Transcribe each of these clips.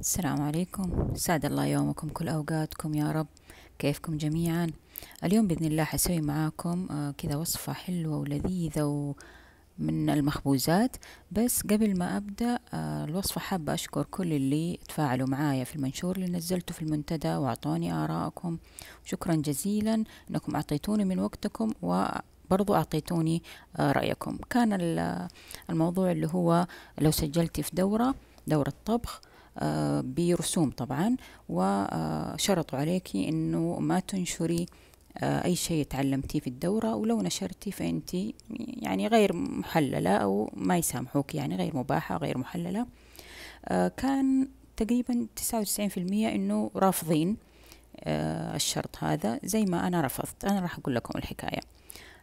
السلام عليكم سعد الله يومكم كل أوقاتكم يا رب كيفكم جميعا اليوم بإذن الله حسوي معاكم آه، كذا وصفة حلوة ولذيذة من المخبوزات بس قبل ما أبدأ آه، الوصفة حابة أشكر كل اللي تفاعلوا معايا في المنشور اللي نزلته في المنتدى وأعطوني آراءكم شكرا جزيلا أنكم أعطيتوني من وقتكم و برضو أعطيتوني آه، رأيكم كان الموضوع اللي هو لو سجلتي في دورة دورة طبخ برسوم طبعا وشرطوا عليك أنه ما تنشري آه، أي شيء تعلمتيه في الدورة ولو نشرتي فأنت يعني غير محللة أو ما يسامحوك يعني غير مباحة غير محللة آه، كان تقريبا 99% أنه رافضين آه، الشرط هذا زي ما أنا رفضت أنا راح أقول لكم الحكاية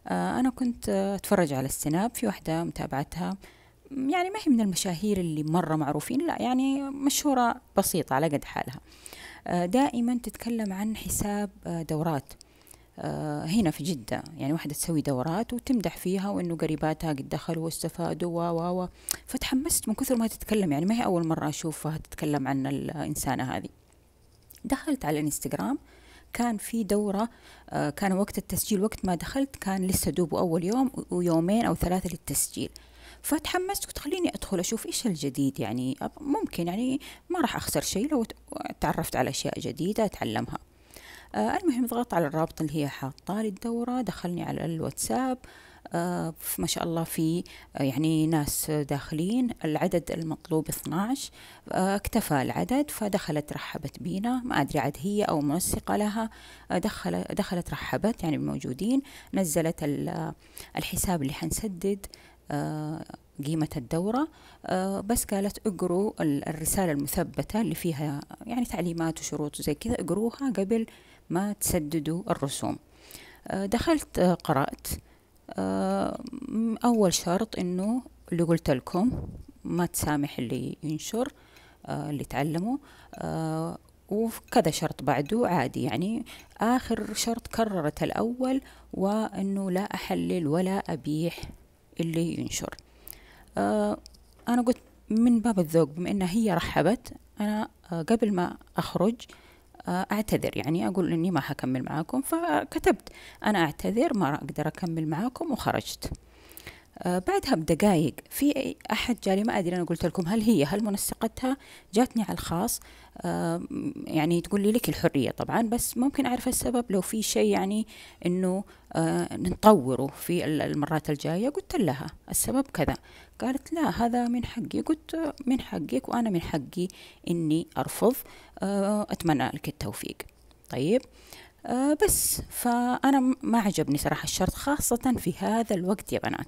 أنا كنت أتفرج على السناب في واحدة متابعتها يعني ما هي من المشاهير اللي مرة معروفين لا يعني مشهورة بسيطة على قد حالها آه، دائما تتكلم عن حساب آه، دورات آه، هنا في جدة يعني واحدة تسوي دورات وتمدح فيها وإنه قريباتها قد دخلوا واستفادوا و و و فتحمست من كثر ما تتكلم يعني ما هي أول مرة أشوفها تتكلم عن الإنسانة هذه دخلت على الانستغرام كان في دورة كان وقت التسجيل وقت ما دخلت كان لسه دوب أول يوم ويومين أو ثلاثة للتسجيل فتحمست قلت خليني ادخل اشوف ايش الجديد يعني ممكن يعني ما راح اخسر شيء لو تعرفت على اشياء جديده اتعلمها آه المهم ضغطت على الرابط اللي هي حاطاه للدوره دخلني على الواتساب آه ما شاء الله في آه، يعني ناس داخلين العدد المطلوب 12 آه اكتفى العدد فدخلت رحبت بينا ما أدري عاد هي أو منسقة لها آه، دخل دخلت رحبت يعني بالموجودين نزلت الحساب اللي حنسدد آه، قيمة الدورة آه، بس قالت اقروا الرسالة المثبتة اللي فيها يعني تعليمات وشروط وزي كذا اقروها قبل ما تسددوا الرسوم آه، دخلت قرأت أول شرط إنه اللي قلت لكم ما تسامح اللي ينشر اللي تعلمه وكذا شرط بعده عادي يعني آخر شرط كررت الأول وأنه لا أحلل ولا أبيح اللي ينشر آه، أنا قلت من باب الذوق بما إنها هي رحبت أنا آه، قبل ما أخرج آه، أعتذر يعني أقول إني ما حكمل معاكم فكتبت أنا أعتذر ما أقدر أكمل معاكم وخرجت آه، بعدها بدقائق في احد جاري ما ادري انا قلت لكم هل هي هل منسقتها جاتني على الخاص آه، يعني تقول لي لك الحريه طبعا بس ممكن اعرف السبب لو في شيء يعني انه آه، نطوره في المرات الجايه قلت لها السبب كذا قالت لا هذا من حقي قلت من حقك وانا من حقي اني ارفض اتمنى لك التوفيق طيب بس فأنا ما عجبني صراحة الشرط خاصة في هذا الوقت يا بنات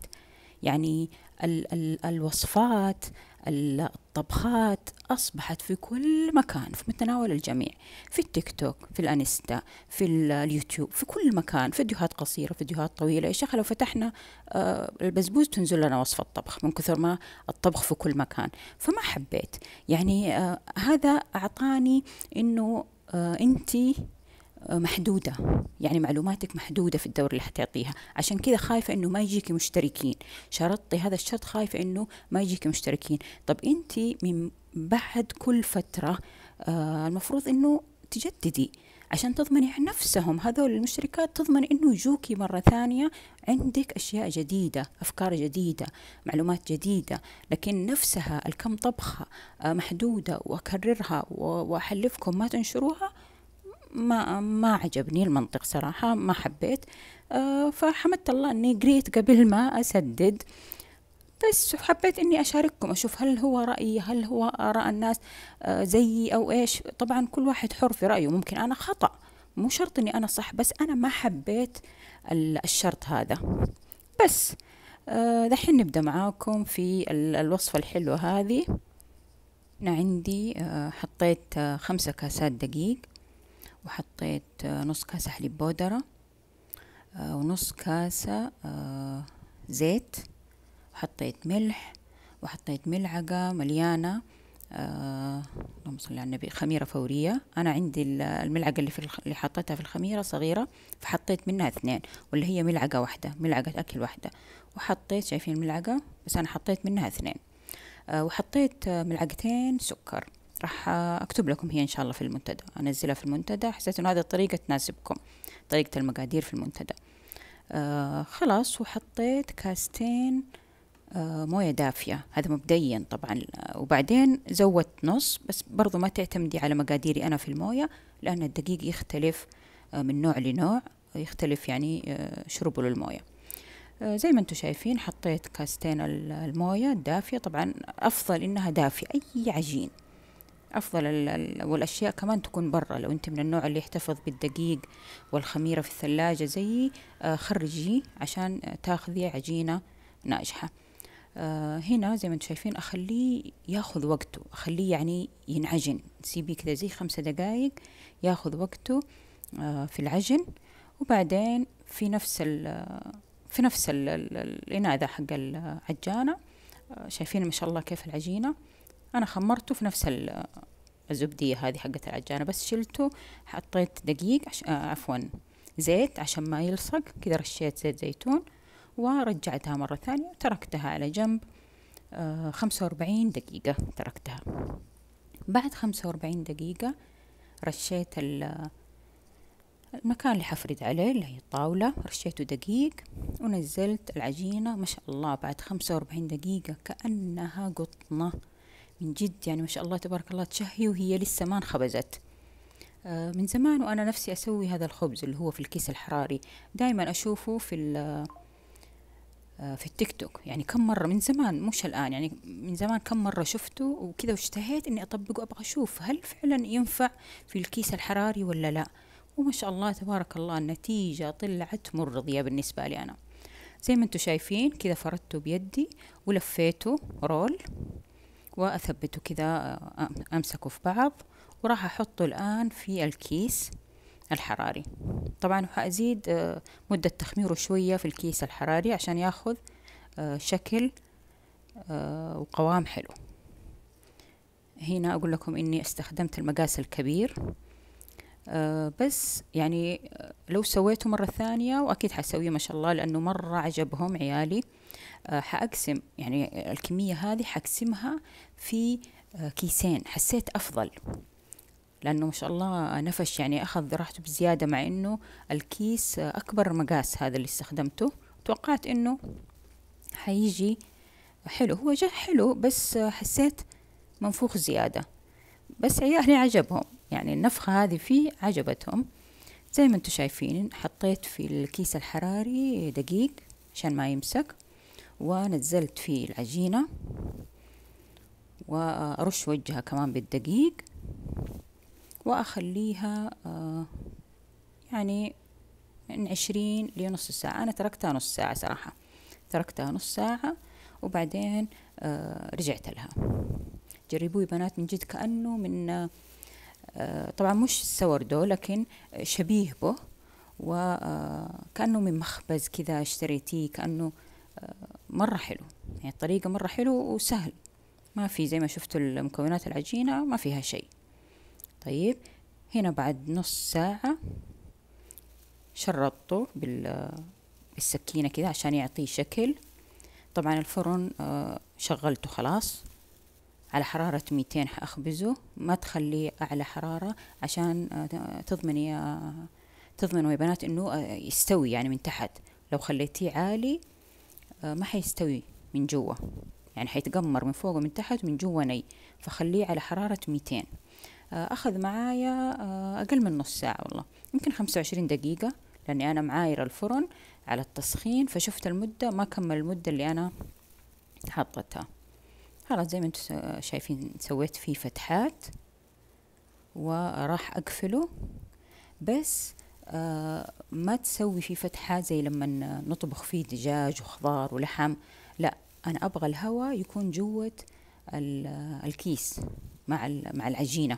يعني ال ال الوصفات الطبخات أصبحت في كل مكان في متناول الجميع في التيك توك في الأنستا في اليوتيوب في كل مكان فيديوهات قصيرة فيديوهات طويلة يا شيخ لو فتحنا آه البزبوز تنزل لنا وصفة الطبخ من كثر ما الطبخ في كل مكان فما حبيت يعني آه هذا أعطاني أنه آه أنت محدودة يعني معلوماتك محدودة في الدورة اللي حتعطيها عشان كذا خايفة انه ما يجيكي مشتركين شرطي هذا الشرط خايفة انه ما يجيكي مشتركين طب انت من بعد كل فترة آه، المفروض انه تجددي عشان تضمني نفسهم هذول المشتركات تضمن انه يجوكي مرة ثانية عندك اشياء جديدة افكار جديدة معلومات جديدة لكن نفسها الكم طبخة آه، محدودة واكررها واحلفكم ما تنشروها ما ما عجبني المنطق صراحة ما حبيت آه، فحمدت الله إني قريت قبل ما أسدد بس حبيت إني أشارككم أشوف هل هو رأيي هل هو آراء الناس آه، زيي أو إيش طبعا كل واحد حر في رأيه ممكن أنا خطأ مو شرط إني أنا صح بس أنا ما حبيت الشرط هذا بس آه، دحين نبدأ معاكم في الوصفة الحلوة هذه أنا عندي حطيت خمسة كاسات دقيق وحطيت آه، نص كاسة حليب بودرة آه، ونص كاسة آه، زيت وحطيت ملح وحطيت ملعقة مليانة اللهم صل على النبي خميرة فورية أنا عندي الملعقة اللي في الخ... اللي حطيتها في الخميرة صغيرة فحطيت منها اثنين واللي هي ملعقة واحدة ملعقة أكل واحدة وحطيت شايفين الملعقة بس أنا حطيت منها اثنين وحطيت ملعقتين سكر راح اكتب لكم هي ان شاء الله في المنتدى انزلها في المنتدى حسيت انه هذه الطريقه تناسبكم طريقه المقادير في المنتدى آه خلاص وحطيت كاستين آه مويه دافيه هذا مبدئيا طبعا وبعدين زودت نص بس برضو ما تعتمدي على مقاديري انا في المويه لان الدقيق يختلف آه من نوع لنوع يختلف يعني آه شربه للمويه آه، زي ما انتم شايفين حطيت كاستين المويه الدافيه طبعا افضل انها دافيه اي عجين افضل والاشياء كمان تكون برا لو انت من النوع اللي يحتفظ بالدقيق والخميره في الثلاجه زي آه، خرجي عشان تاخذي عجينه ناجحه آه، هنا زي ما انتم شايفين اخليه ياخذ وقته اخليه يعني ينعجن سيبيه كذا زي خمسة دقائق ياخذ وقته آه، في العجن وبعدين في نفس ال في نفس الاناء ذا حق العجانه شايفين ما شاء الله كيف العجينه أنا خمرته في نفس الزبدية هذه حقة العجانة بس شلته حطيت دقيق عش... آه عفوا زيت عشان ما يلصق كذا رشيت زيت زيتون ورجعتها مرة ثانية تركتها على جنب آه، خمسة وأربعين دقيقة تركتها بعد خمسة وأربعين دقيقة رشيت المكان اللي حفرد عليه اللي هي الطاولة رشيته دقيق ونزلت العجينة ما شاء الله بعد خمسة وأربعين دقيقة كأنها قطنة من جد يعني ما شاء الله تبارك الله تشهي وهي لسه ما انخبزت آه، من زمان وأنا نفسي أسوي هذا الخبز اللي هو في الكيس الحراري دائما أشوفه في آه، في التيك توك يعني كم مرة من زمان مش الآن يعني من زمان كم مرة شفته وكذا واشتهيت إني أطبقه أبغى أشوف هل فعلا ينفع في الكيس الحراري ولا لا وما شاء الله تبارك الله النتيجة طلعت مرضية بالنسبة لي أنا زي ما انتم شايفين كذا فردته بيدي ولفيته رول وأثبته كذا أمسكه في بعض وراح أحطه الآن في الكيس الحراري طبعا هازيد آه، مدة تخميره شوية في الكيس الحراري عشان ياخذ آه، شكل آه، وقوام حلو هنا أقول لكم إني استخدمت المقاس الكبير آه، بس يعني آه، لو سويته مرة ثانية وأكيد حسويه ما شاء الله لأنه مرة عجبهم عيالي آه، حأقسم يعني الكمية هذه حأقسمها في كيسين حسيت أفضل لأنه ما شاء الله نفش يعني أخذ راحته بزيادة مع إنه الكيس أكبر مقاس هذا اللي استخدمته توقعت إنه حيجي حلو هو جاء حلو بس حسيت منفوخ زيادة بس عيالي عجبهم يعني النفخة هذه فيه عجبتهم زي ما انتم شايفين حطيت في الكيس الحراري دقيق عشان ما يمسك ونزلت فيه العجينة وأرش وجهها كمان بالدقيق وأخليها آه، يعني من عشرين لنص ساعة أنا تركتها نص ساعة صراحة تركتها نص ساعة وبعدين آه، رجعت لها جربوا يا بنات من جد كأنه من آه، طبعا مش سوردو لكن شبيه به آه، وكأنه من مخبز كذا اشتريتيه كأنه آه، مرة حلو يعني الطريقة مرة حلو وسهل ما في زي ما شفتوا المكونات العجينة ما فيها شيء طيب هنا بعد نص ساعة شرطته بالسكينة كذا عشان يعطيه شكل طبعا الفرن آه، شغلته خلاص على حرارة 200 أخبزه ما تخليه أعلى حرارة عشان آه، تضمن يا تضمن يا بنات إنه آه، يستوي يعني من تحت لو خليتيه عالي آه، ما حيستوي من جوا يعني حيتقمر من فوق ومن تحت ومن جوا ني فخليه على حرارة 200 أخذ معايا أقل من نص ساعة والله يمكن خمسة وعشرين دقيقة لأني أنا معايرة الفرن على التسخين فشفت المدة ما كمل المدة اللي أنا حطتها خلاص زي ما انتم شايفين سويت فيه فتحات وراح اقفله بس آه ما تسوي فيه فتحات زي لما نطبخ فيه دجاج وخضار ولحم لا انا ابغى الهواء يكون جوة الكيس مع مع العجينه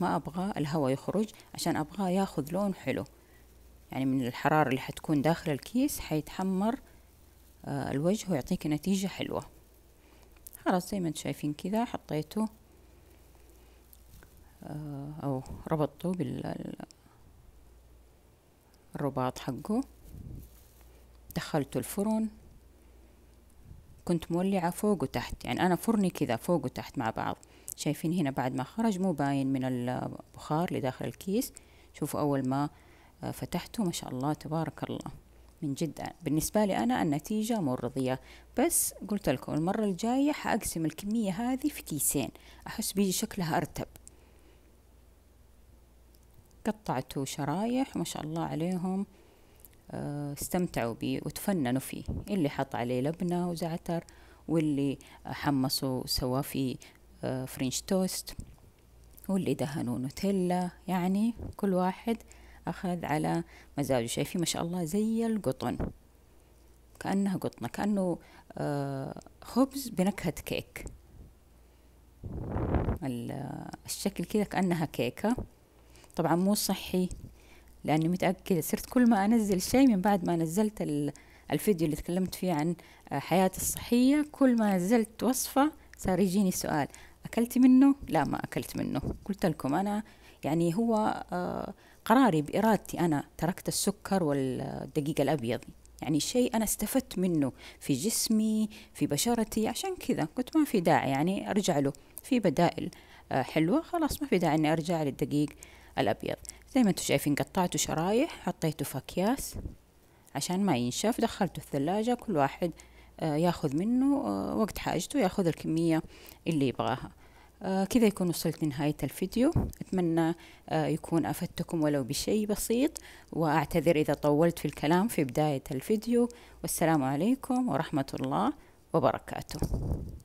ما ابغى الهواء يخرج عشان ابغاه ياخذ لون حلو يعني من الحرارة اللي حتكون داخل الكيس حيتحمر آه، الوجه ويعطيك نتيجة حلوة خلاص زي ما انتم شايفين كذا حطيته آه، او ربطته بالرباط حقه دخلته الفرن كنت مولعة فوق وتحت يعني أنا فرني كذا فوق وتحت مع بعض شايفين هنا بعد ما خرج مو باين من البخار لداخل الكيس شوفوا أول ما آه، فتحته ما شاء الله تبارك الله من جد بالنسبة لي أنا النتيجة مرضية بس قلت لكم المرة الجاية حأقسم الكمية هذه في كيسين أحس بيجي شكلها أرتب قطعته شرايح ما شاء الله عليهم آه، استمتعوا بيه وتفننوا فيه اللي حط عليه لبنة وزعتر واللي حمصوا سوا فيه آه، فرنش توست واللي دهنوا نوتيلا يعني كل واحد أخذ على مزاجه شايفين ما شاء الله زي القطن كأنها قطنة كأنه آه، خبز بنكهة كيك آه، الشكل كده كأنها كيكة طبعا مو صحي لأني متأكدة صرت كل ما أنزل شيء من بعد ما نزلت الفيديو اللي تكلمت فيه عن آه، حياتي الصحية كل ما نزلت وصفة صار يجيني سؤال أكلتي منه؟ لا ما أكلت منه قلت لكم أنا يعني هو آه، قراري بإرادتي أنا تركت السكر والدقيق الأبيض يعني شيء أنا استفدت منه في جسمي في بشرتي عشان كذا قلت ما في داعي يعني أرجع له في بدائل آه، حلوة خلاص ما في داعي إني أرجع للدقيق الأبيض زي ما انتم شايفين قطعته شرايح حطيته في أكياس عشان ما ينشف دخلته الثلاجة كل واحد آه، ياخذ منه آه، وقت حاجته ياخذ الكمية اللي يبغاها آه، كذا يكون وصلت لنهاية الفيديو أتمنى يكون أفدتكم ولو بشيء بسيط وأعتذر إذا طولت في الكلام في بداية الفيديو والسلام عليكم ورحمة الله وبركاته